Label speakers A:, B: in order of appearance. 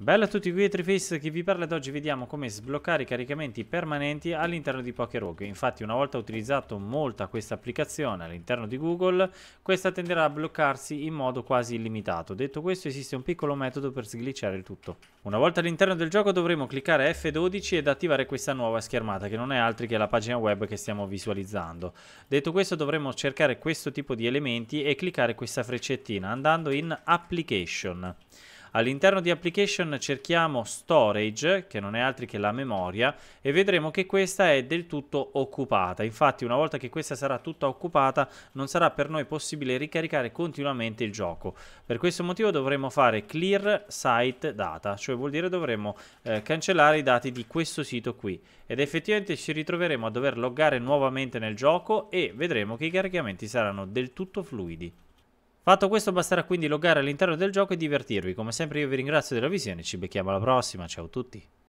A: Bella a tutti qui è Triface che vi parla ed oggi vediamo come sbloccare i caricamenti permanenti all'interno di Poké PokerOak. Infatti una volta utilizzato molta questa applicazione all'interno di Google, questa tenderà a bloccarsi in modo quasi illimitato. Detto questo esiste un piccolo metodo per sglitchare il tutto. Una volta all'interno del gioco dovremo cliccare F12 ed attivare questa nuova schermata che non è altri che la pagina web che stiamo visualizzando. Detto questo dovremo cercare questo tipo di elementi e cliccare questa freccettina andando in Application. All'interno di application cerchiamo storage, che non è altri che la memoria, e vedremo che questa è del tutto occupata. Infatti una volta che questa sarà tutta occupata non sarà per noi possibile ricaricare continuamente il gioco. Per questo motivo dovremo fare clear site data, cioè vuol dire dovremo eh, cancellare i dati di questo sito qui. Ed effettivamente ci ritroveremo a dover loggare nuovamente nel gioco e vedremo che i caricamenti saranno del tutto fluidi. Fatto questo basterà quindi loggare all'interno del gioco e divertirvi. Come sempre io vi ringrazio della visione, ci becchiamo alla prossima, ciao a tutti.